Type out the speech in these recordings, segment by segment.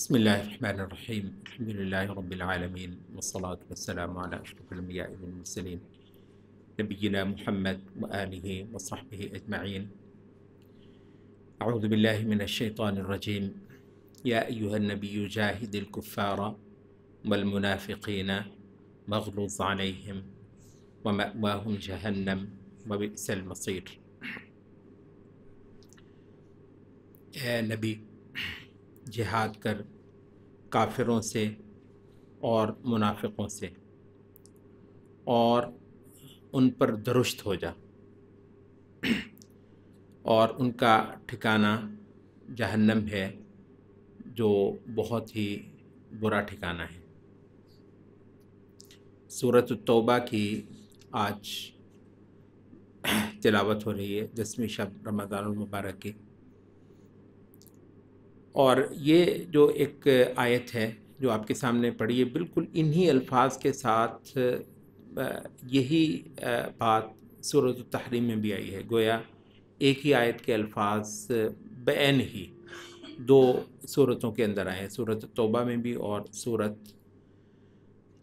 بسم الله الرحمن الرحيم الحمد لله رب العالمين والصلاة والسلام على أشرف الأنبياء والمرسلين نبينا محمد وآله وصحبه أجمعين أعوذ بالله من الشيطان الرجيم يا أيها النبي جاهد الكفار والمنافقين مغلوظ عليهم ومأواهم جهنم وبئس المصير يا نبي جہاد کر کافروں سے اور منافقوں سے اور ان پر درست ہو جا اور ان کا ٹھکانہ جہنم ہے جو بہت ہی برا ٹھکانہ ہے صورت التوبہ کی آج تلاوت ہو رہی ہے دسویں شب رمضان المبارک کی اور یہ جو ایک آیت ہے جو آپ کے سامنے پڑھی ہے بالکل انہی الفاظ کے ساتھ یہی بات صورت التحریم میں بھی آئی ہے گویا ایک ہی آیت کے الفاظ بعین ہی دو صورتوں کے اندر آئے ہیں توبہ میں بھی اور صورت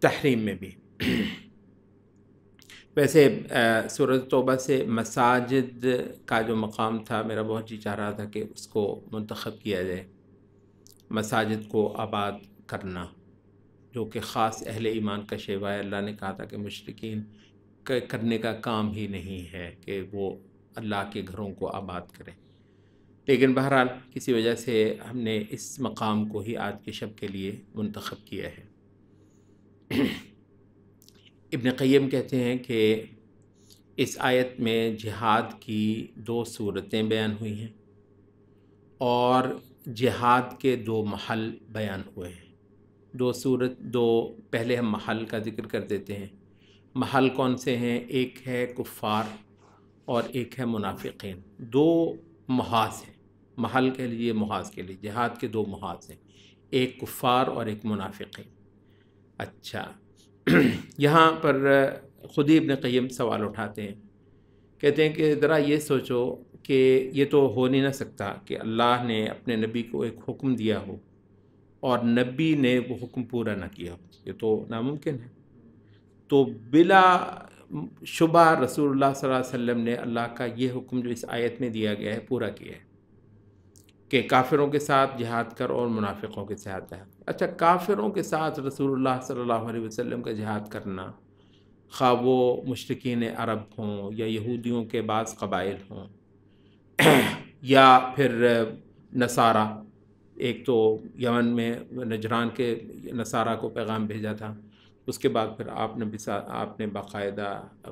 تحریم میں بھی ویسے توبہ سے مساجد کا جو مقام تھا میرا بہت جی چاہ رہا تھا کہ اس کو منتخب کیا جائے مساجد کو آباد کرنا جو کہ خاص اہل ایمان کا شیوا ہے اللہ نے کہا تھا کہ مشرقین کرنے کا کام ہی نہیں ہے کہ وہ اللہ کے گھروں کو آباد کریں لیکن بہرحال کسی وجہ سے ہم نے اس مقام کو ہی آج کے شب کے لیے منتخب کیا ہے ابن قیم کہتے ہیں کہ اس آیت میں جہاد کی دو صورتیں بیان ہوئی ہیں اور جہاد کے دو محل بیان ہوئے ہیں دو صورت دو پہلے ہم محل کا ذکر کر دیتے ہیں محل کون سے ہیں ایک ہے کفار اور ایک ہے منافقین دو محاذ ہیں محل کے لیے محاذ کے لیے جہاد کے دو محاذ ہیں ایک کفار اور ایک منافقین اچھا یہاں پر خود اپنے قیم سوال اٹھاتے ہیں کہتے ہیں کہ ذرا یہ سوچو کہ یہ تو ہو نہیں نہ سکتا کہ اللہ نے اپنے نبی کو ایک حکم دیا ہو اور نبی نے وہ حکم پورا نہ کیا ہو یہ تو ناممکن ہے تو بلا شبہ رسول اللہ صلی اللہ علیہ وسلم نے اللہ کا یہ حکم جو اس آیت میں دیا گیا ہے پورا کیا ہے کہ کافروں کے ساتھ جہاد کر اور منافقوں کے ساتھ جہاد اچھا کافروں کے ساتھ رسول اللہ صلی اللہ علیہ وسلم کا جہاد کرنا خواہ وہ مشرقین عرب ہوں یا یہودیوں کے بعض قبائل ہوں یا پھر نصارہ ایک تو یمن میں نجران کے نصارہ کو پیغام بھیجا تھا اس کے بعد پھر آپ نے بسا آپ نے باقاعدہ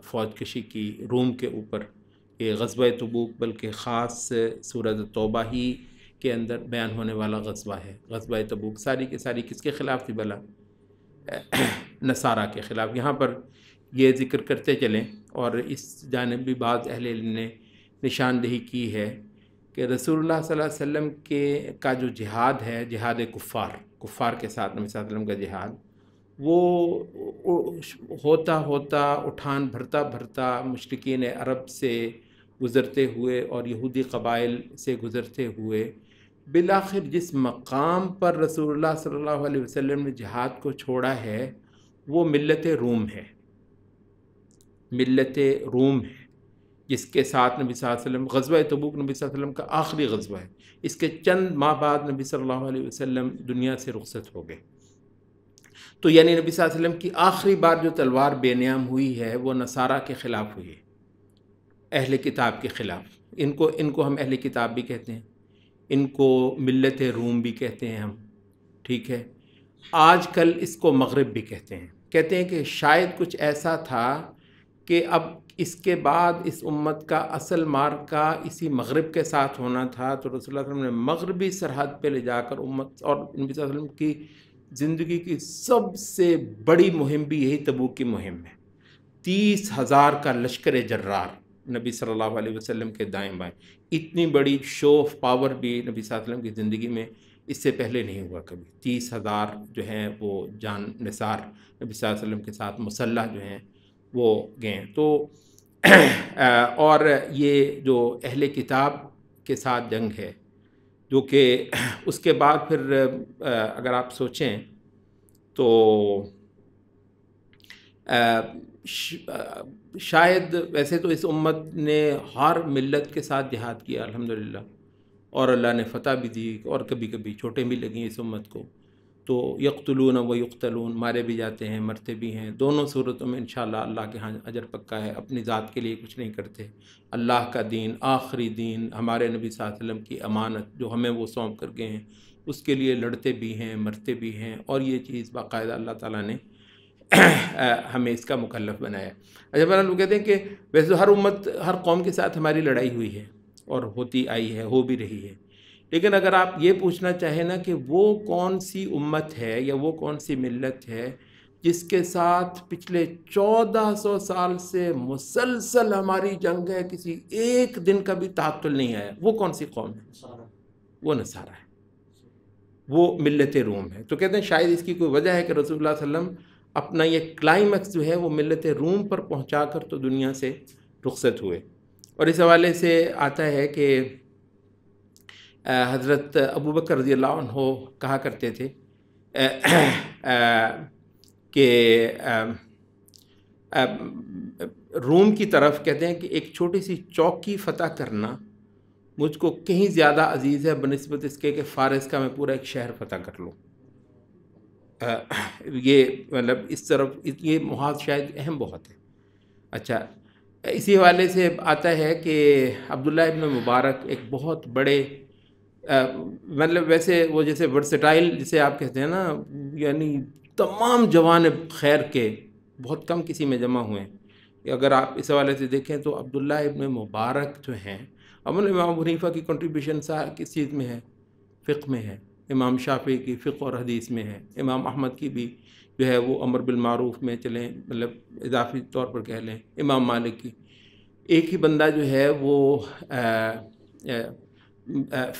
فوج کشی کی روم کے اوپر یہ غزوہ تبوک بلکہ خاص سورج توبہ ہی کے اندر بیان ہونے والا غزوہ ہے غزوہ تبوک ساری کے ساری کس کے خلاف تھی بلا نصارہ کے خلاف یہاں پر یہ ذکر کرتے چلیں اور اس جانب بھی بعض اہل علم نے نشاندہی کی ہے کہ رسول اللہ صلی اللہ علیہ وسلم کے کا جو جہاد ہے جہاد کفار کفار کے ساتھ نبی صلی اللہ علیہ وسلم کا جہاد وہ ہوتا ہوتا اٹھان بھرتا بھرتا مشرقین عرب سے گزرتے ہوئے اور یہودی قبائل سے گزرتے ہوئے بالآخر جس مقام پر رسول اللہ صلی اللہ علیہ وسلم نے جہاد کو چھوڑا ہے وہ ملت روم ہے ملت روم ہے جس کے ساتھ نبی صلی اللہ علیہ وسلم غزوہ تبوک نبی صلی اللہ علیہ وسلم کا آخری غزوہ ہے اس کے چند ماہ بعد نبی صلی اللہ علیہ وسلم دنیا سے رخصت ہو گئے تو یعنی نبی صلی اللہ علیہ وسلم کی آخری بار جو تلوار بے نیام ہوئی ہے وہ نصارہ کے خلاف ہوئی ہے اہل کتاب کے خلاف ان کو ان کو ہم اہل کتاب بھی کہتے ہیں ان کو ملت روم بھی کہتے ہیں ہم ٹھیک ہے آج کل اس کو مغرب بھی کہتے ہیں کہتے ہیں کہ شاید کچھ ایسا تھا کہ اب اس کے بعد اس امت کا اصل مار کا اسی مغرب کے ساتھ ہونا تھا تو رسول اللہ علیہ وسلم نے مغربی سرحد پہ لے جا کر امت اور نبی صلی اللہ علیہ وسلم کی زندگی کی سب سے بڑی مہم بھی یہی تبو کی مہم ہے تیس ہزار کا لشکر جرار نبی صلی اللہ علیہ وسلم کے دائیں بائیں اتنی بڑی شو آف پاور بھی نبی صلی اللہ علیہ وسلم کی زندگی میں اس سے پہلے نہیں ہوا کبھی تیس ہزار جو ہیں وہ جان نثار نبی صلی اللہ علیہ وسلم کے ساتھ مسلح جو ہیں وہ گئے تو اور یہ جو اہل کتاب کے ساتھ جنگ ہے جو کہ اس کے بعد پھر اگر آپ سوچیں تو شاید ویسے تو اس امت نے ہر ملت کے ساتھ جہاد کیا الحمدللہ اور اللہ نے فتح بھی دی اور کبھی کبھی چھوٹیں بھی لگیں اس امت کو تو یقتلون و یقتلون مارے بھی جاتے ہیں مرتے بھی ہیں دونوں صورتوں میں انشاءاللہ اللہ کے ہاں اجر پکا ہے اپنی ذات کے لیے کچھ نہیں کرتے اللہ کا دین آخری دین ہمارے نبی صلی اللہ علیہ وسلم کی امانت جو ہمیں وہ سونپ کر گئے ہیں اس کے لیے لڑتے بھی ہیں مرتے بھی ہیں اور یہ چیز باقاعدہ اللہ تعالیٰ نے ہمیں اس کا مکلف بنایا بہرحال وہ کہتے ہیں کہ ویسے ہر امت ہر قوم کے ساتھ ہماری لڑائی ہوئی ہے اور ہوتی آئی ہے ہو بھی رہی ہے لیکن اگر آپ یہ پوچھنا چاہیں نا کہ وہ کون سی امت ہے یا وہ کون سی ملت ہے جس کے ساتھ پچھلے چودہ سو سال سے مسلسل ہماری جنگ ہے کسی ایک دن کا بھی تعطل نہیں آیا وہ کون سی قوم ہے وہ نصارہ ہے وہ ملت روم ہے تو کہتے ہیں شاید اس کی کوئی وجہ ہے کہ رسول اللہ علیہ وسلم اپنا یہ کلائمیکس جو ہے وہ ملت روم پر پہنچا کر تو دنیا سے رخصت ہوئے اور اس حوالے سے آتا ہے کہ حضرت ابو بکر رضی اللہ عنہ کہا کرتے تھے کہ روم کی طرف کہتے ہیں کہ ایک چھوٹی سی چوکی فتح کرنا مجھ کو کہیں زیادہ عزیز ہے بنسبت اس کے کہ فارس کا میں پورا ایک شہر فتح کر لوں یہ مطلب اس طرف یہ محاذ شاید اہم بہت ہے اچھا اسی حوالے سے آتا ہے کہ عبداللہ ابن مبارک ایک بہت بڑے مطلب ویسے وہ جیسے ورسٹائل جسے آپ کہتے ہیں نا یعنی تمام جوان خیر کے بہت کم کسی میں جمع ہوئے ہیں اگر آپ اس حوالے سے دیکھیں تو عبداللہ ابن مبارک جو ہیں امن امام حنیفہ کی کنٹریبیوشن سا کس چیز میں ہے فقہ میں ہے امام شافعی کی فقہ اور حدیث میں ہے امام احمد کی بھی جو ہے وہ امر بالمعروف میں چلیں مطلب اضافی طور پر کہہ لیں امام مالک کی ایک ہی بندہ جو ہے وہ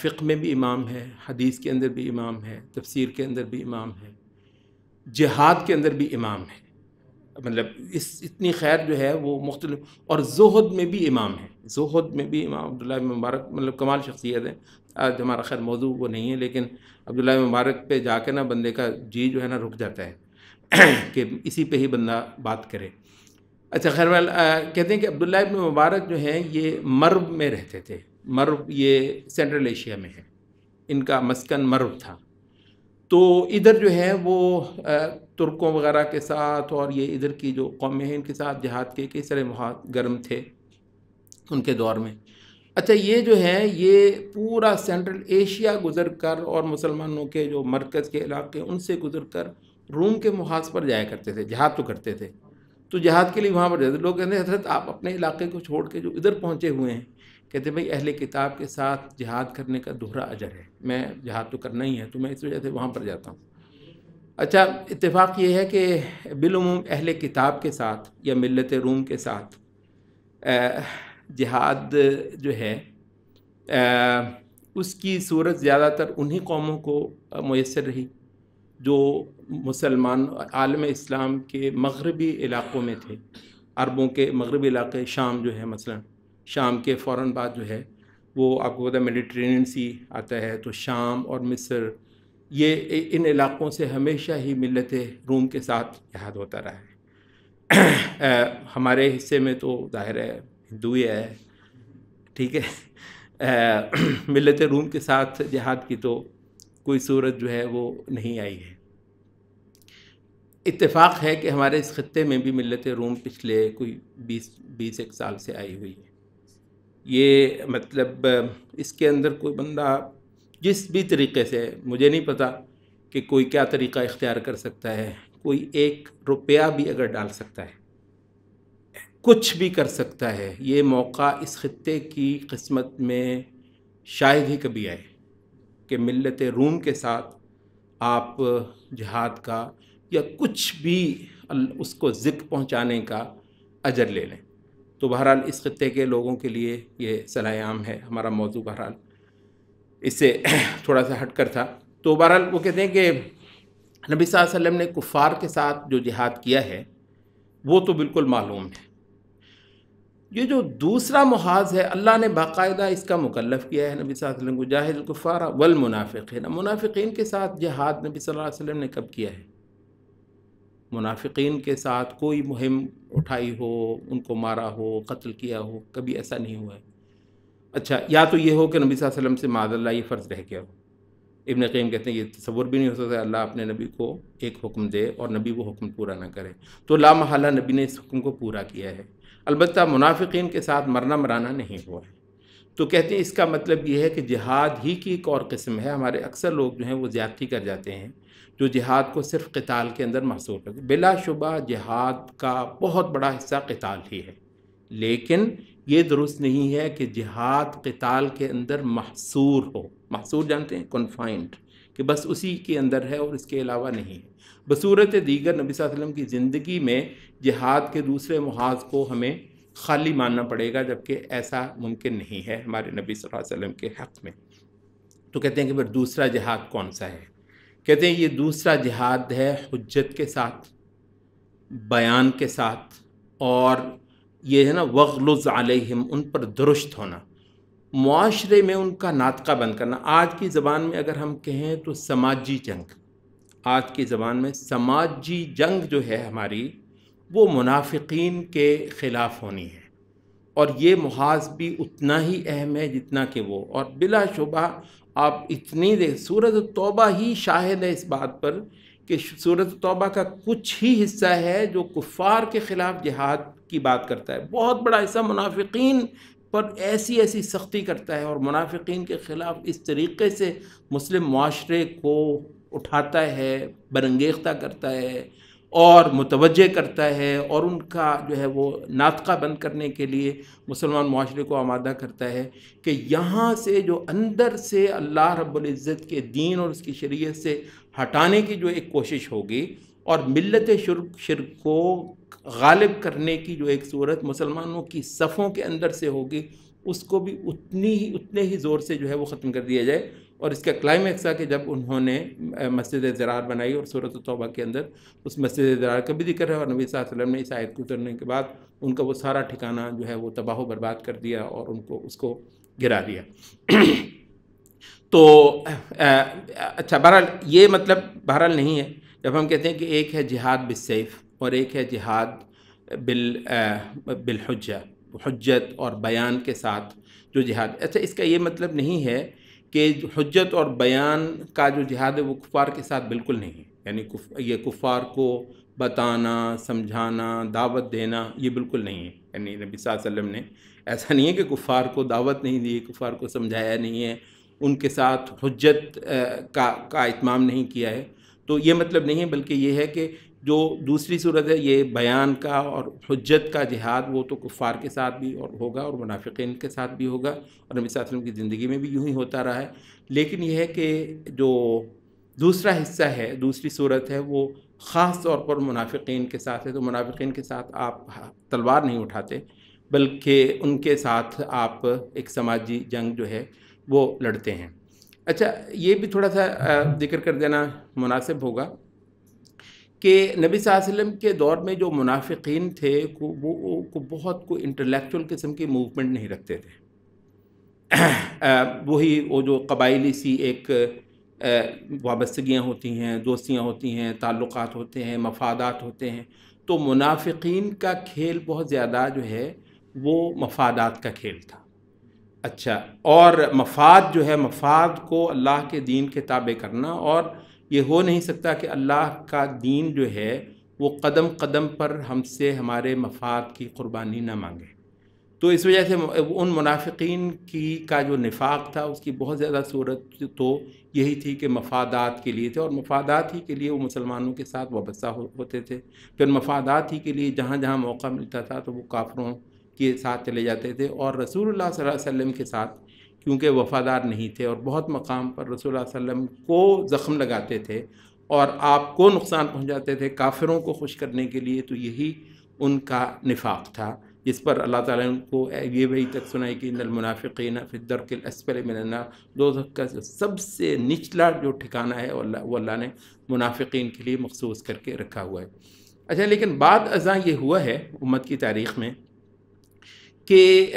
فقہ میں بھی امام ہے حدیث کے اندر بھی امام ہے تفسیر کے اندر بھی امام ہے جہاد کے اندر بھی امام ہے مطلب اس اتنی خیر جو ہے وہ مختلف اور زہد میں بھی امام ہے زہد میں بھی امام عبداللہ مبارک مطلب کمال شخصیت ہے آج ہمارا خیر موضوع وہ نہیں ہے لیکن عبداللہ مبارک پہ جا کے نا بندے کا جی جو ہے نا رک جاتا ہے کہ اسی پہ ہی بندہ بات کرے اچھا خیر کہتے ہیں کہ عبداللہ ابن مبارک جو ہیں یہ مرب میں رہتے تھے مرب یہ سینٹرل ایشیا میں ہے ان کا مسکن مرب تھا تو ادھر جو ہے وہ ترکوں وغیرہ کے ساتھ اور یہ ادھر کی جو قومیں ہیں ان کے ساتھ جہاد کے کئی سارے محاذ گرم تھے ان کے دور میں اچھا یہ جو ہے یہ پورا سینٹرل ایشیا گزر کر اور مسلمانوں کے جو مرکز کے علاقے ان سے گزر کر روم کے محاذ پر جایا کرتے تھے جہاد تو کرتے تھے تو جہاد کے لیے وہاں پر جاتے لوگ کہتے ہیں حضرت آپ اپنے علاقے کو چھوڑ کے جو ادھر پہنچے ہوئے ہیں کہتے بھائی اہل کتاب کے ساتھ جہاد کرنے کا دوہرا اجر ہے میں جہاد تو کرنا ہی ہے تو میں اس وجہ سے وہاں پر جاتا ہوں اچھا اتفاق یہ ہے کہ بالعموم اہل کتاب کے ساتھ یا ملت روم کے ساتھ جہاد جو ہے اس کی صورت زیادہ تر انہی قوموں کو میسر رہی جو مسلمان عالم اسلام کے مغربی علاقوں میں تھے عربوں کے مغربی علاقے شام جو ہے مثلاً شام کے فوراً بعد جو ہے وہ آپ کو پتا ہے میڈیٹرین سی آتا ہے تو شام اور مصر یہ ان علاقوں سے ہمیشہ ہی ملت روم کے ساتھ یاد ہوتا رہا ہے ہمارے حصے میں تو ظاہر ہے ہندو ہی ہے ٹھیک ہے ملت روم کے ساتھ جہاد کی تو کوئی صورت جو ہے وہ نہیں آئی ہے اتفاق ہے کہ ہمارے اس خطے میں بھی ملت روم پچھلے کوئی بیس بیس ایک سال سے آئی ہوئی ہے یہ مطلب اس کے اندر کوئی بندہ جس بھی طریقے سے مجھے نہیں پتا کہ کوئی کیا طریقہ اختیار کر سکتا ہے کوئی ایک روپیہ بھی اگر ڈال سکتا ہے کچھ بھی کر سکتا ہے یہ موقع اس خطے کی قسمت میں شاید ہی کبھی آئے کہ ملت روم کے ساتھ آپ جہاد کا یا کچھ بھی اس کو ذک پہنچانے کا اجر لے لیں تو بہرحال اس خطے کے لوگوں کے لیے یہ صلاح عام ہے ہمارا موضوع بہرحال اس سے تھوڑا سا ہٹ کر تھا تو بہرحال وہ کہتے ہیں کہ نبی صلی اللہ علیہ وسلم نے کفار کے ساتھ جو جہاد کیا ہے وہ تو بالکل معلوم ہے یہ جو دوسرا محاذ ہے اللہ نے باقاعدہ اس کا مکلف کیا ہے نبی صلی اللہ علیہ وسلم کو جاہد الفار ولمنافقین منافقین کے ساتھ جہاد نبی صلی اللہ علیہ وسلم نے کب کیا ہے منافقین کے ساتھ کوئی مہم اٹھائی ہو ان کو مارا ہو قتل کیا ہو کبھی ایسا نہیں ہوا ہے اچھا یا تو یہ ہو کہ نبی صلی اللہ علیہ وسلم سے معذ اللہ یہ فرض رہ گیا ہو ابن قیم کہتے ہیں یہ تصور بھی نہیں ہو سکتا اللہ اپنے نبی کو ایک حکم دے اور نبی وہ حکم پورا نہ کرے تو لا محالہ نبی نے اس حکم کو پورا کیا ہے البتہ منافقین کے ساتھ مرنا مرانا نہیں ہوا ہے تو کہتے ہیں اس کا مطلب یہ ہے کہ جہاد ہی کی ایک اور قسم ہے ہمارے اکثر لوگ جو ہیں وہ زیادتی کر جاتے ہیں جو جہاد کو صرف قتال کے اندر محصول کرتے بلا شبہ جہاد کا بہت بڑا حصہ قتال ہی ہے لیکن یہ درست نہیں ہے کہ جہاد قتال کے اندر محصور ہو محصور جانتے ہیں کنفائنڈ کہ بس اسی کے اندر ہے اور اس کے علاوہ نہیں ہے بصورت دیگر نبی صلی اللہ علیہ وسلم کی زندگی میں جہاد کے دوسرے محاذ کو ہمیں خالی ماننا پڑے گا جبکہ ایسا ممکن نہیں ہے ہمارے نبی صلی اللہ علیہ وسلم کے حق میں تو کہتے ہیں کہ پھر دوسرا جہاد کون سا ہے کہتے ہیں یہ دوسرا جہاد ہے حجت کے ساتھ بیان کے ساتھ اور یہ ہے نا وغلز علیہم ان پر درست ہونا معاشرے میں ان کا ناطقہ بند کرنا آج کی زبان میں اگر ہم کہیں تو سماجی جنگ آج کی زبان میں سماجی جنگ جو ہے ہماری وہ منافقین کے خلاف ہونی ہے اور یہ محاذ بھی اتنا ہی اہم ہے جتنا کہ وہ اور بلا شبہ آپ اتنی دیکھ سورت توبہ ہی شاہد ہے اس بات پر کہ صورت توبہ کا کچھ ہی حصہ ہے جو کفار کے خلاف جہاد کی بات کرتا ہے بہت بڑا حصہ منافقین پر ایسی ایسی سختی کرتا ہے اور منافقین کے خلاف اس طریقے سے مسلم معاشرے کو اٹھاتا ہے برنگیختہ کرتا ہے اور متوجہ کرتا ہے اور ان کا جو ہے وہ ناطقہ بند کرنے کے لیے مسلمان معاشرے کو آمادہ کرتا ہے کہ یہاں سے جو اندر سے اللہ رب العزت کے دین اور اس کی شریعت سے ہٹانے کی جو ایک کوشش ہوگی اور ملت شرک شرک کو غالب کرنے کی جو ایک صورت مسلمانوں کی صفوں کے اندر سے ہوگی اس کو بھی اتنی ہی اتنے ہی زور سے جو ہے وہ ختم کر دیا جائے اور اس کا کلائمیکس ہے کہ جب انہوں نے مسجد زرار بنائی اور صورت توبہ کے اندر اس مسجد زرار کا بھی ذکر ہے اور نبی صلی اللہ علیہ وسلم نے اس کو گزرنے کے بعد ان کا وہ سارا ٹھکانہ جو ہے وہ تباہ و برباد کر دیا اور ان کو اس کو گرا دیا تو اچھا بہرحال یہ مطلب بہرحال نہیں ہے جب ہم کہتے ہیں کہ ایک ہے جہاد بالسیف اور ایک ہے جہاد بال بالحجہ حجت اور بیان کے ساتھ جو جہاد اچھا اس کا یہ مطلب نہیں ہے کہ حجت اور بیان کا جو جہاد ہے وہ کفار کے ساتھ بالکل نہیں ہے یعنی یہ کفار کو بتانا سمجھانا دعوت دینا یہ بالکل نہیں ہے یعنی نبی صلی اللہ علیہ وسلم نے ایسا نہیں ہے کہ کفار کو دعوت نہیں دی کفار کو سمجھایا نہیں ہے ان کے ساتھ حجت کا کا اتمام نہیں کیا ہے تو یہ مطلب نہیں ہے بلکہ یہ ہے کہ جو دوسری صورت ہے یہ بیان کا اور حجت کا جہاد وہ تو کفار کے ساتھ بھی ہوگا اور منافقین کے ساتھ بھی ہوگا اور نبی صلی اللہ علیہ وسلم کی زندگی میں بھی یوں ہی ہوتا رہا ہے لیکن یہ ہے کہ جو دوسرا حصہ ہے دوسری صورت ہے وہ خاص طور پر منافقین کے ساتھ ہے تو منافقین کے ساتھ آپ تلوار نہیں اٹھاتے بلکہ ان کے ساتھ آپ ایک سماجی جنگ جو ہے وہ لڑتے ہیں اچھا یہ بھی تھوڑا سا ذکر کر دینا مناسب ہوگا کہ نبی صلی اللہ علیہ وسلم کے دور میں جو منافقین تھے وہ بہت کوئی انٹلیکچول قسم کی موومنٹ نہیں رکھتے تھے وہی وہ جو قبائلی سی ایک وابستگیاں ہوتی ہیں دوستیاں ہوتی ہیں تعلقات ہوتے ہیں مفادات ہوتے ہیں تو منافقین کا کھیل بہت زیادہ جو ہے وہ مفادات کا کھیل تھا اچھا اور مفاد جو ہے مفاد کو اللہ کے دین کے تابع کرنا اور یہ ہو نہیں سکتا کہ اللہ کا دین جو ہے وہ قدم قدم پر ہم سے ہمارے مفاد کی قربانی نہ مانگے تو اس وجہ سے ان منافقین کی کا جو نفاق تھا اس کی بہت زیادہ صورت تو یہی تھی کہ مفادات کے لیے تھے اور مفادات ہی کے لیے وہ مسلمانوں کے ساتھ وابستہ ہوتے تھے پھر مفادات ہی کے لیے جہاں جہاں موقع ملتا تھا تو وہ کافروں کے ساتھ چلے جاتے تھے اور رسول اللہ صلی اللہ علیہ وسلم کے ساتھ کیونکہ وفادار نہیں تھے اور بہت مقام پر رسول اللہ علیہ وسلم کو زخم لگاتے تھے اور آپ کو نقصان پہنچاتے تھے کافروں کو خوش کرنے کے لیے تو یہی ان کا نفاق تھا جس پر اللہ تعالیٰ نے کو یہ بھی تک سنائی کہ فی الدرک الاسفل من النار دو کا سب سے نچلا جو ٹھکانا ہے اللہ وہ اللہ نے منافقین کے لیے مخصوص کر کے رکھا ہوا ہے اچھا لیکن بعد ازاں یہ ہوا ہے امت کی تاریخ میں کہ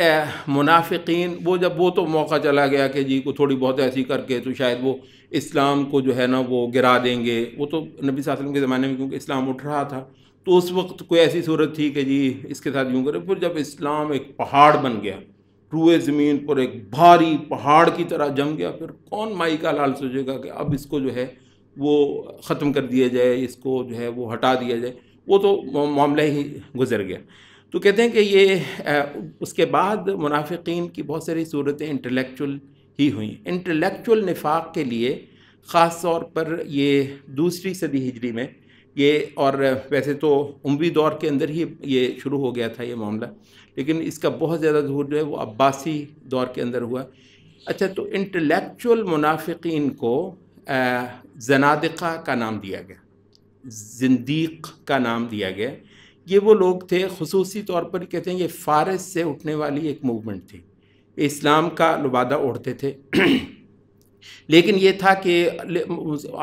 منافقین وہ جب وہ تو موقع چلا گیا کہ جی کو تھوڑی بہت ایسی کر کے تو شاید وہ اسلام کو جو ہے نا وہ گرا دیں گے وہ تو نبی صلی اللہ علیہ وسلم کے زمانے میں کیونکہ اسلام اٹھ رہا تھا تو اس وقت کوئی ایسی صورت تھی کہ جی اس کے ساتھ یوں کرے پھر جب اسلام ایک پہاڑ بن گیا روئے زمین پر ایک بھاری پہاڑ کی طرح جم گیا پھر کون مائی کا لال سوچے گا کہ اب اس کو جو ہے وہ ختم کر دیا جائے اس کو جو ہے وہ ہٹا دیا جائے وہ تو معاملہ ہی گزر گیا تو کہتے ہیں کہ یہ اس کے بعد منافقین کی بہت ساری صورتیں انٹلیکچول ہی ہوئیں انٹلیکچول نفاق کے لیے خاص طور پر یہ دوسری صدی ہجری میں یہ اور ویسے تو عموی دور کے اندر ہی یہ شروع ہو گیا تھا یہ معاملہ لیکن اس کا بہت زیادہ دور جو ہے وہ عباسی دور کے اندر ہوا اچھا تو انٹلیکچول منافقین کو زنادقہ کا نام دیا گیا زندیق کا نام دیا گیا یہ وہ لوگ تھے خصوصی طور پر کہتے ہیں یہ فارس سے اٹھنے والی ایک موومنٹ تھی اسلام کا لبادہ اوڑھتے تھے لیکن یہ تھا کہ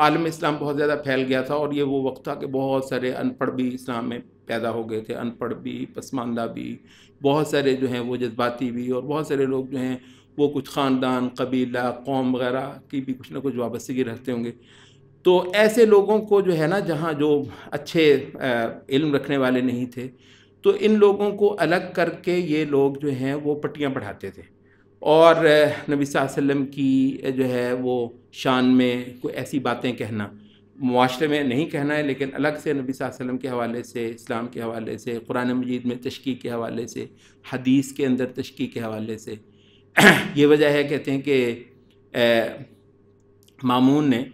عالم اسلام بہت زیادہ پھیل گیا تھا اور یہ وہ وقت تھا کہ بہت سارے ان پڑھ بھی اسلام میں پیدا ہو گئے تھے ان پڑھ بھی پسماندہ بھی بہت سارے جو ہیں وہ جذباتی بھی اور بہت سارے لوگ جو ہیں وہ کچھ خاندان قبیلہ قوم وغیرہ کی بھی کچھ نہ کچھ وابستگی رکھتے ہوں گے تو ایسے لوگوں کو جو ہے نا جہاں جو اچھے علم رکھنے والے نہیں تھے تو ان لوگوں کو الگ کر کے یہ لوگ جو ہیں وہ پٹیاں پڑھاتے تھے اور نبی صلی اللہ علیہ وسلم کی جو ہے وہ شان میں کوئی ایسی باتیں کہنا معاشرے میں نہیں کہنا ہے لیکن الگ سے نبی صلی اللہ علیہ وسلم کے حوالے سے اسلام کے حوالے سے قرآن مجید میں تشکیق کے حوالے سے حدیث کے اندر تشکیق کے حوالے سے یہ وجہ ہے کہتے ہیں کہ مامون نے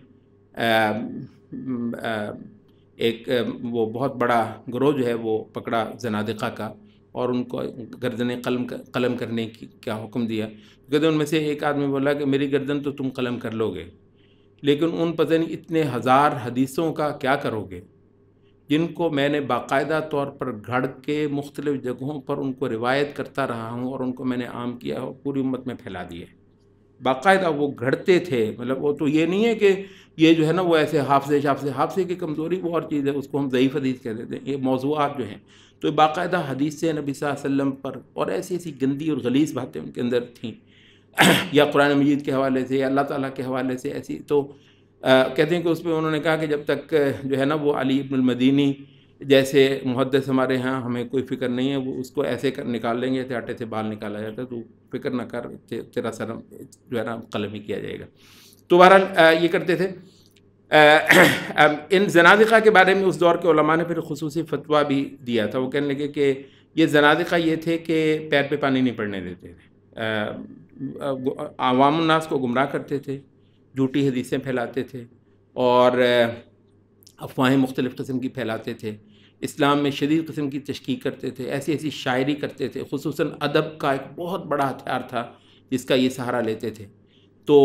ایک وہ بہت بڑا گروہ جو ہے وہ پکڑا زنادقہ کا اور ان کو گردن قلم قلم کرنے کی کیا حکم دیا کہ ان میں سے ایک آدمی بولا کہ میری گردن تو تم قلم کر لو گے لیکن ان پتہ نہیں اتنے ہزار حدیثوں کا کیا کرو گے جن کو میں نے باقاعدہ طور پر گھڑ کے مختلف جگہوں پر ان کو روایت کرتا رہا ہوں اور ان کو میں نے عام کیا اور پوری امت میں پھیلا دیا باقاعدہ وہ گھڑتے تھے مطلب وہ تو یہ نہیں ہے کہ یہ جو ہے نا وہ ایسے حافظے شافظے حافظے کی کمزوری وہ اور چیز ہے اس کو ہم ضعیف حدیث کہہ دیتے ہیں یہ موضوعات جو ہیں تو باقاعدہ حدیث سے نبی صلی اللہ علیہ وسلم پر اور ایسی ایسی گندی اور غلیظ باتیں ان کے اندر تھیں یا قرآن مجید کے حوالے سے یا اللہ تعالیٰ کے حوالے سے ایسی تو کہتے ہیں کہ اس پہ انہوں نے کہا کہ جب تک جو ہے نا وہ علی ابن المدینی جیسے محدث ہمارے ہاں ہمیں کوئی فکر نہیں ہے وہ اس کو ایسے کر نکال لیں گے ایسے آٹے سے بال نکالا جاتا ہے تو فکر نہ کر تیرا سرم جو ہے نا قلم ہی کیا جائے گا تو بہرحال یہ کرتے تھے ان زنادقہ کے بارے میں اس دور کے علماء نے پھر خصوصی فتویٰ بھی دیا تھا وہ کہنے لگے کہ یہ زنادقہ یہ تھے کہ پیر پہ پانی نہیں پڑنے دیتے تھے عوام الناس کو گمراہ کرتے تھے جوٹی حدیثیں پھیلاتے تھے اور افواہیں مختلف قسم کی پھیلاتے تھے اسلام میں شدید قسم کی تشکیق کرتے تھے ایسی ایسی شاعری کرتے تھے خصوصاً ادب کا ایک بہت بڑا ہتھیار تھا جس کا یہ سہارا لیتے تھے تو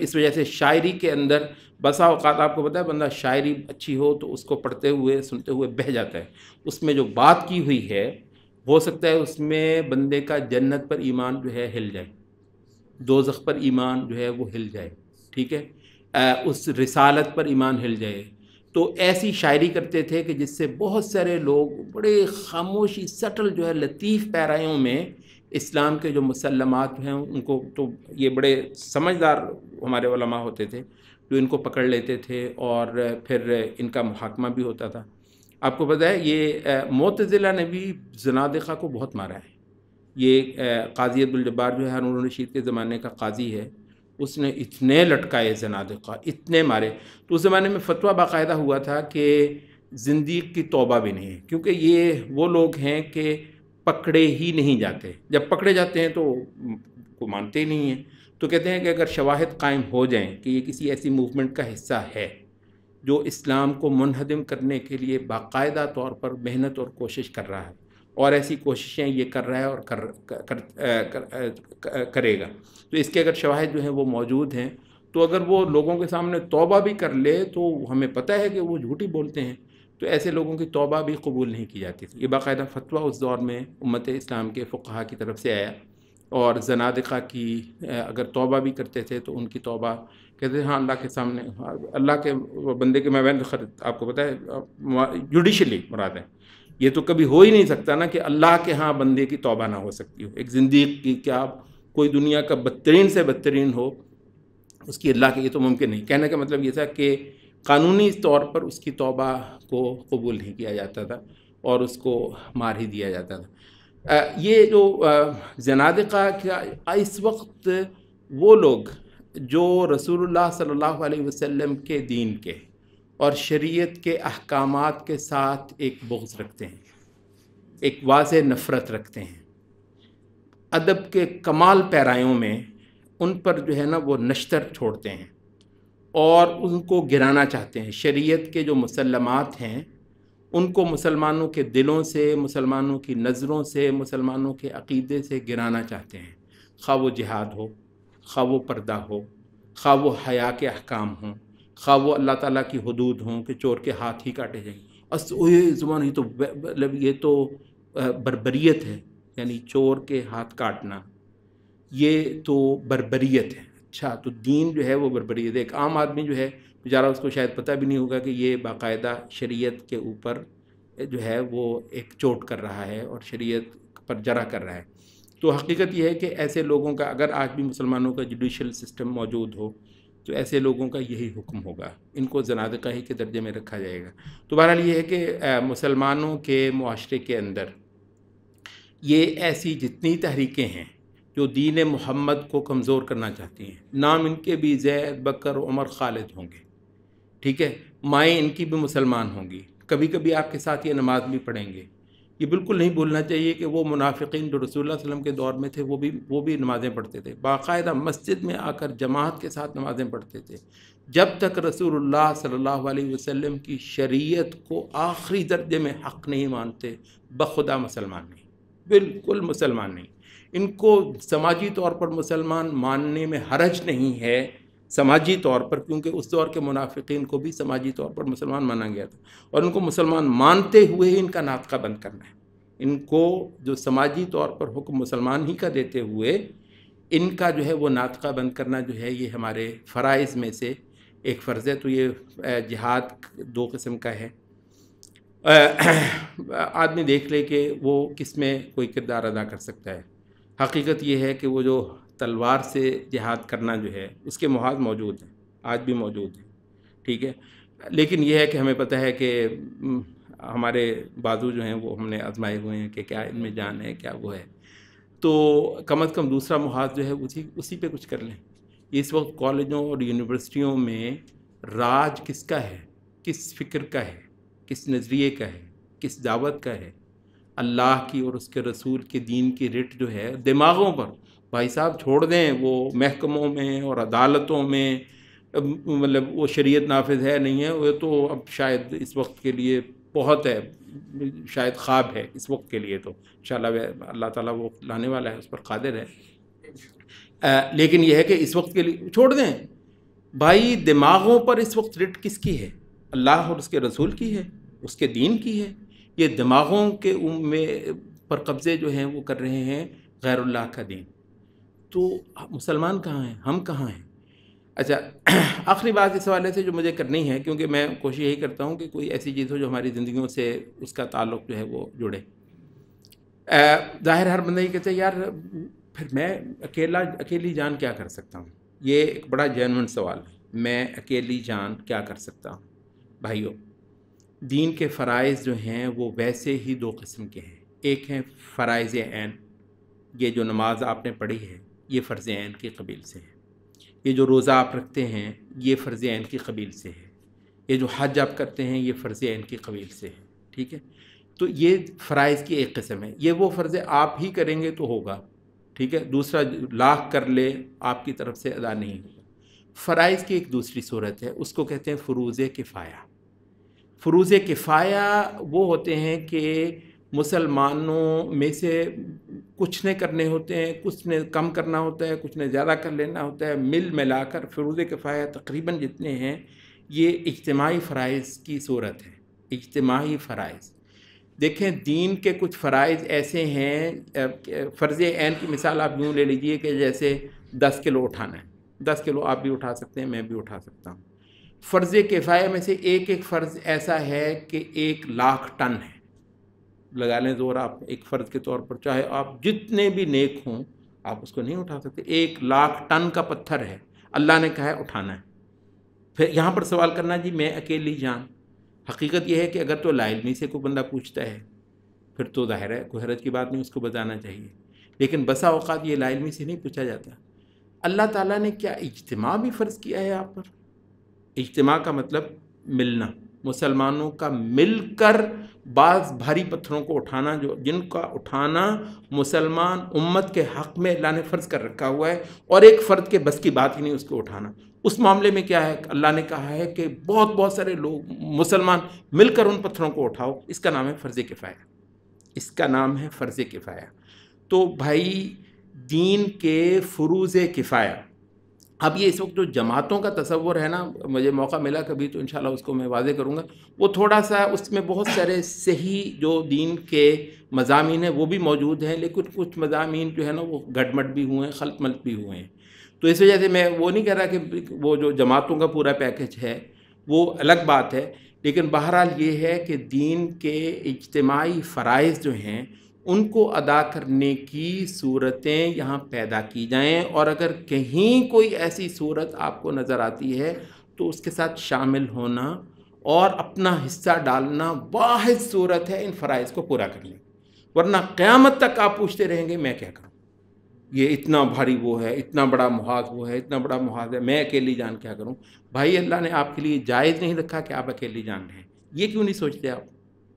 اس وجہ سے شاعری کے اندر بسا اوقات آپ کو پتہ ہے بندہ شاعری اچھی ہو تو اس کو پڑھتے ہوئے سنتے ہوئے بہہ جاتا ہے اس میں جو بات کی ہوئی ہے ہو سکتا ہے اس میں بندے کا جنت پر ایمان جو ہے ہل جائے دوزخ پر ایمان جو ہے وہ ہل جائے ٹھیک ہے اس رسالت پر ایمان ہل جائے تو ایسی شاعری کرتے تھے کہ جس سے بہت سارے لوگ بڑے خاموشی سٹل جو ہے لطیف پیرایوں میں اسلام کے جو مسلمات ہیں ان کو تو یہ بڑے سمجھدار ہمارے علماء ہوتے تھے جو ان کو پکڑ لیتے تھے اور پھر ان کا محاکمہ بھی ہوتا تھا آپ کو پتہ ہے یہ موت نے بھی زنادقہ کو بہت مارا ہے یہ قاضی عبدالجبار جو ہے ہارون رشید کے زمانے کا قاضی ہے اس نے اتنے لٹکائے زنادقہ اتنے مارے تو اس زمانے میں فتویٰ باقاعدہ ہوا تھا کہ زندگی کی توبہ بھی نہیں ہے کیونکہ یہ وہ لوگ ہیں کہ پکڑے ہی نہیں جاتے جب پکڑے جاتے ہیں تو کو مانتے ہی نہیں ہیں تو کہتے ہیں کہ اگر شواہد قائم ہو جائیں کہ یہ کسی ایسی موومنٹ کا حصہ ہے جو اسلام کو منہدم کرنے کے لیے باقاعدہ طور پر محنت اور کوشش کر رہا ہے اور ایسی کوششیں یہ کر رہا ہے اور کر کرے گا تو اس کے اگر شواہد جو ہیں وہ موجود ہیں تو اگر وہ لوگوں کے سامنے توبہ بھی کر لے تو ہمیں پتہ ہے کہ وہ جھوٹی بولتے ہیں تو ایسے لوگوں کی توبہ بھی قبول نہیں کی جاتی تھی یہ باقاعدہ فتویٰ اس دور میں امت اسلام کے فقہا کی طرف سے آیا اور زنادقہ کی اگر توبہ بھی کرتے تھے تو ان کی توبہ کہتے ہیں ہاں اللہ کے سامنے اللہ کے بندے کے میں آپ کو پتہ ہے جوڈیشلی مراد ہے یہ تو کبھی ہو ہی نہیں سکتا نا کہ اللہ کے ہاں بندے کی توبہ نہ ہو سکتی ہو ایک زندگی کی کیا کوئی دنیا کا بدترین سے بدترین ہو اس کی اللہ کے یہ تو ممکن نہیں کہنے کا مطلب یہ تھا کہ قانونی طور پر اس کی توبہ کو قبول نہیں کیا جاتا تھا اور اس کو مار ہی دیا جاتا تھا یہ جو زنادقہ کا اس وقت وہ لوگ جو رسول اللہ صلی اللہ علیہ وسلم کے دین کے اور شریعت کے احکامات کے ساتھ ایک بغض رکھتے ہیں ایک واضح نفرت رکھتے ہیں ادب کے کمال پیرایوں میں ان پر جو ہے نا وہ نشتر چھوڑتے ہیں اور ان کو گرانا چاہتے ہیں شریعت کے جو مسلمات ہیں ان کو مسلمانوں کے دلوں سے مسلمانوں کی نظروں سے مسلمانوں کے عقیدے سے گرانا چاہتے ہیں خواہ وہ جہاد ہو خواہ وہ پردہ ہو خواہ وہ حیا کے احکام ہوں خواہ وہ اللہ تعالیٰ کی حدود ہوں کہ چور کے ہاتھ ہی کاٹے جائیں اس زبان یہ تو مطلب یہ تو بربریت ہے یعنی چور کے ہاتھ کاٹنا یہ تو بربریت ہے اچھا تو دین جو ہے وہ بربریت ہے ایک عام آدمی جو ہے بیچارہ اس کو شاید پتہ بھی نہیں ہوگا کہ یہ باقاعدہ شریعت کے اوپر جو ہے وہ ایک چوٹ کر رہا ہے اور شریعت پر جرا کر رہا ہے تو حقیقت یہ ہے کہ ایسے لوگوں کا اگر آج بھی مسلمانوں کا جوڈیشل سسٹم موجود ہو تو ایسے لوگوں کا یہی حکم ہوگا ان کو زنادقہ ہی کے درجے میں رکھا جائے گا تو بہرحال یہ ہے کہ مسلمانوں کے معاشرے کے اندر یہ ایسی جتنی تحریکیں ہیں جو دین محمد کو کمزور کرنا چاہتی ہیں نام ان کے بھی زید بکر عمر خالد ہوں گے ٹھیک ہے مائیں ان کی بھی مسلمان ہوں گی کبھی کبھی آپ کے ساتھ یہ نماز بھی پڑھیں گے یہ بالکل نہیں بھولنا چاہیے کہ وہ منافقین جو رسول اللہ وسلم کے دور میں تھے وہ بھی وہ بھی نمازیں پڑھتے تھے باقاعدہ مسجد میں آ کر جماعت کے ساتھ نمازیں پڑھتے تھے جب تک رسول اللہ صلی اللہ علیہ وسلم کی شریعت کو آخری درجے میں حق نہیں مانتے بخدا مسلمان نہیں بالکل مسلمان نہیں ان کو سماجی طور پر مسلمان ماننے میں حرج نہیں ہے سماجی طور پر کیونکہ اس دور کے منافقین کو بھی سماجی طور پر مسلمان مانا گیا تھا اور ان کو مسلمان مانتے ہوئے ہی ان کا ناطقہ بند کرنا ہے ان کو جو سماجی طور پر حکم مسلمان ہی کا دیتے ہوئے ان کا جو ہے وہ ناطقہ بند کرنا جو ہے یہ ہمارے فرائض میں سے ایک فرض ہے تو یہ جہاد دو قسم کا ہے آدمی دیکھ لے کہ وہ کس میں کوئی کردار ادا کر سکتا ہے حقیقت یہ ہے کہ وہ جو تلوار سے جہاد کرنا جو ہے اس کے محاذ موجود ہیں آج بھی موجود ہیں ٹھیک ہے لیکن یہ ہے کہ ہمیں پتہ ہے کہ ہمارے بازو جو ہیں وہ ہم نے آزمائے ہوئے ہیں کہ کیا ان میں جان ہے کیا وہ ہے تو کم از کم دوسرا محاذ جو ہے اسی اسی پہ کچھ کر لیں اس وقت کالجوں اور یونیورسٹیوں میں راج کس کا ہے کس فکر کا ہے کس نظریے کا ہے کس دعوت کا ہے اللہ کی اور اس کے رسول کے دین کی رٹ جو ہے دماغوں پر بھائی صاحب چھوڑ دیں وہ محکموں میں اور عدالتوں میں مطلب وہ شریعت نافذ ہے نہیں ہے وہ تو اب شاید اس وقت کے لیے بہت ہے شاید خواب ہے اس وقت کے لیے تو انشاءاللہ اللہ اللہ تعالیٰ وہ لانے والا ہے اس پر قادر ہے لیکن یہ ہے کہ اس وقت کے لیے چھوڑ دیں بھائی دماغوں پر اس وقت رٹ کس کی ہے اللہ اور اس کے رسول کی ہے اس کے دین کی ہے یہ دماغوں کے میں پر قبضے جو ہیں وہ کر رہے ہیں غیر اللہ کا دین تو مسلمان کہاں ہیں ہم کہاں ہیں اچھا آخری بات اس حوالے سے جو مجھے کرنی ہے کیونکہ میں کوشش یہی کرتا ہوں کہ کوئی ایسی چیز ہو جو ہماری زندگیوں سے اس کا تعلق جو ہے وہ جڑے ظاہر ہر بندہ یہ کہتا ہے یار پھر میں اکیلا اکیلی جان کیا کر سکتا ہوں یہ ایک بڑا جینون سوال ہے میں اکیلی جان کیا کر سکتا ہوں بھائیوں دین کے فرائض جو ہیں وہ ویسے ہی دو قسم کے ہیں ایک ہیں فرائض عین یہ جو نماز آپ نے پڑھی ہے یہ فرض عین کی قبیل سے ہے یہ جو روزہ آپ رکھتے ہیں یہ فرض عین کی قبیل سے ہے یہ جو حج آپ کرتے ہیں یہ فرض عین کی قبیل سے ہے ٹھیک ہے تو یہ فرائض کی ایک قسم ہے یہ وہ فرض آپ ہی کریں گے تو ہوگا ٹھیک ہے دوسرا لاکھ کر لے آپ کی طرف سے ادا نہیں ہوگا فرائض کی ایک دوسری صورت ہے اس کو کہتے ہیں فروز کفایہ فروز کفایہ وہ ہوتے ہیں کہ مسلمانوں میں سے کچھ نے کرنے ہوتے ہیں کچھ نے کم کرنا ہوتا ہے کچھ نے زیادہ کر لینا ہوتا ہے مل ملا کر فروز کفایہ تقریباً جتنے ہیں یہ اجتماعی فرائض کی صورت ہے اجتماعی فرائض دیکھیں دین کے کچھ فرائض ایسے ہیں فرض عین کی مثال آپ یوں لے لیجئے کہ جیسے دس کلو اٹھانا ہے دس کلو آپ بھی اٹھا سکتے ہیں میں بھی اٹھا سکتا ہوں فرض کفایہ میں سے ایک ایک فرض ایسا ہے کہ ایک لاکھ ٹن ہے لگا لیں زور آپ ایک فرض کے طور پر چاہے آپ جتنے بھی نیک ہوں آپ اس کو نہیں اٹھا سکتے ایک لاکھ ٹن کا پتھر ہے اللہ نے کہا ہے اٹھانا ہے پھر یہاں پر سوال کرنا جی میں اکیلی جان حقیقت یہ ہے کہ اگر تو لالمی سے کوئی بندہ پوچھتا ہے پھر تو ظاہر ہے کوئی حیرت کی بات نہیں اس کو بتانا چاہیے لیکن بسا اوقات یہ لالمی سے نہیں پوچھا جاتا اللہ تعالیٰ نے کیا اجتماع بھی فرض کیا ہے آپ پر اجتماع کا مطلب ملنا مسلمانوں کا مل کر بعض بھاری پتھروں کو اٹھانا جو جن کا اٹھانا مسلمان امت کے حق میں اللہ نے فرض کر رکھا ہوا ہے اور ایک فرد کے بس کی بات ہی نہیں اس کو اٹھانا اس معاملے میں کیا ہے اللہ نے کہا ہے کہ بہت بہت سارے لوگ مسلمان مل کر ان پتھروں کو اٹھاؤ اس کا نام ہے فرض کفایہ اس کا نام ہے فرض کفایہ تو بھائی دین کے فروز کفایہ اب یہ اس وقت جو جماعتوں کا تصور ہے نا مجھے موقع ملا کبھی تو انشاءاللہ اس کو میں واضح کروں گا وہ تھوڑا سا اس میں بہت سارے صحیح جو دین کے مضامین ہیں وہ بھی موجود ہیں لیکن کچھ مضامین جو ہے نا وہ گھٹ مٹ بھی ہوئے ہیں خلط ملت بھی ہوئے ہیں تو اس وجہ سے میں وہ نہیں کہہ رہا کہ وہ جو جماعتوں کا پورا پیکج ہے وہ الگ بات ہے لیکن بہرحال یہ ہے کہ دین کے اجتماعی فرائض جو ہیں ان کو ادا کرنے کی صورتیں یہاں پیدا کی جائیں اور اگر کہیں کوئی ایسی صورت آپ کو نظر آتی ہے تو اس کے ساتھ شامل ہونا اور اپنا حصہ ڈالنا واحد صورت ہے ان فرائض کو پورا کرنا ورنہ قیامت تک آپ پوچھتے رہیں گے میں کیا کروں یہ اتنا بھاری وہ ہے اتنا بڑا محاذ وہ ہے اتنا بڑا محاذ ہے میں اکیلی جان کیا کروں بھائی اللہ نے آپ کے لیے جائز نہیں رکھا کہ آپ اکیلی جان رہے ہیں یہ کیوں نہیں سوچتے آپ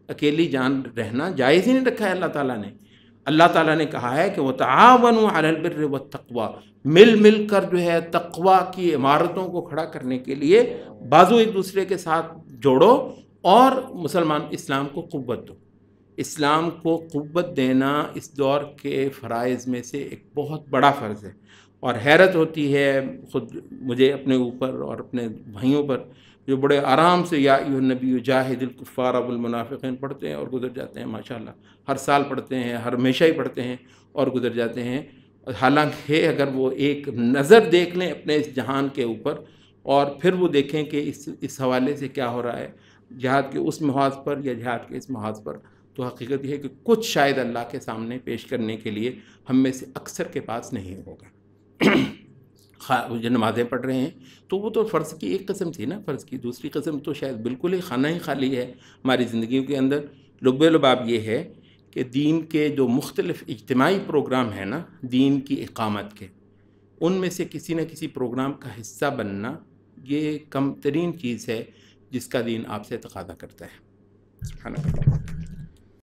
اکیلی جان رہنا جائز ہی نہیں رکھا ہے اللہ تعالیٰ نے اللہ تعالیٰ نے کہا ہے کہ وہ تعاون و علبر و تقوا مل مل کر جو ہے تقوا کی عمارتوں کو کھڑا کرنے کے لیے بازو ایک دوسرے کے ساتھ جوڑو اور مسلمان اسلام کو قوت دو اسلام کو قوت دینا اس دور کے فرائض میں سے ایک بہت بڑا فرض ہے اور حیرت ہوتی ہے خود مجھے اپنے اوپر اور اپنے بھائیوں پر جو بڑے آرام سے یا یو نبی جاہد الکفار المنافقین پڑھتے ہیں اور گزر جاتے ہیں ماشاء اللہ ہر سال پڑھتے ہیں ہر ہمیشہ ہی پڑھتے ہیں اور گزر جاتے ہیں حالانکہ اگر وہ ایک نظر دیکھ لیں اپنے اس جہان کے اوپر اور پھر وہ دیکھیں کہ اس اس حوالے سے کیا ہو رہا ہے جہاد کے اس محاذ پر یا جہاد کے اس محاذ پر تو حقیقت یہ ہے کہ کچھ شاید اللہ کے سامنے پیش کرنے کے لیے ہم میں سے اکثر کے پاس نہیں ہوگا جو نمازیں پڑھ رہے ہیں تو وہ تو فرض کی ایک قسم تھی نا فرض کی دوسری قسم تو شاید بالکل ہی خانہ ہی خالی ہے ہماری زندگیوں کے اندر لب لباب یہ ہے کہ دین کے جو مختلف اجتماعی پروگرام ہیں نا دین کی اقامت کے ان میں سے کسی نہ کسی پروگرام کا حصہ بننا یہ کم ترین چیز ہے جس کا دین آپ سے تقاضا کرتا ہے